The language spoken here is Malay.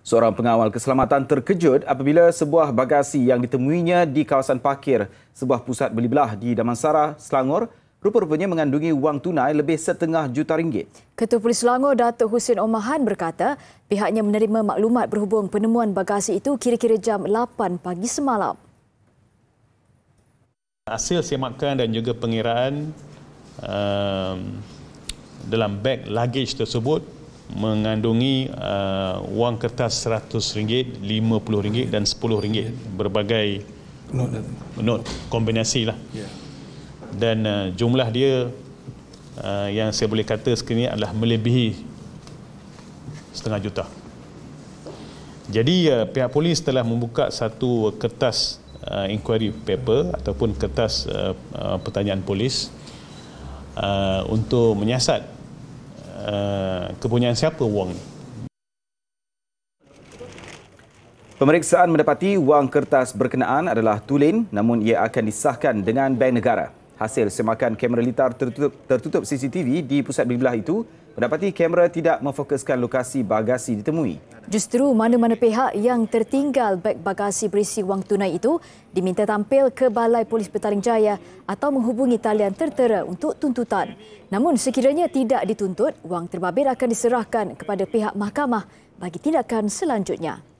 Seorang pengawal keselamatan terkejut apabila sebuah bagasi yang ditemuinya di kawasan parkir sebuah pusat beli belah di Damansara, Selangor, rupa-rupanya mengandungi wang tunai lebih setengah juta ringgit. Ketua Polis Selangor, Datuk Husin Omahan berkata pihaknya menerima maklumat berhubung penemuan bagasi itu kira-kira jam 8 pagi semalam. Hasil semakan dan juga pengiraan um, dalam beg luggage tersebut mengandungi uh, wang kertas RM100, RM50 dan RM10 berbagai note, note kombinasi lah. dan uh, jumlah dia uh, yang saya boleh kata ini adalah melebihi setengah juta jadi uh, pihak polis telah membuka satu kertas uh, inquiry paper ataupun kertas uh, uh, pertanyaan polis uh, untuk menyiasat Eh, kepunyaan siapa wang ini. Pemeriksaan mendapati wang kertas berkenaan adalah tulen namun ia akan disahkan dengan bank negara hasil semakan kamera litar tertutup, tertutup CCTV di pusat bilah itu mendapati kamera tidak memfokuskan lokasi bagasi ditemui. Justru mana-mana pihak yang tertinggal beg bagasi berisi wang tunai itu diminta tampil ke Balai Polis Petaling Jaya atau menghubungi talian tertera untuk tuntutan. Namun sekiranya tidak dituntut, wang terbabit akan diserahkan kepada pihak mahkamah bagi tindakan selanjutnya.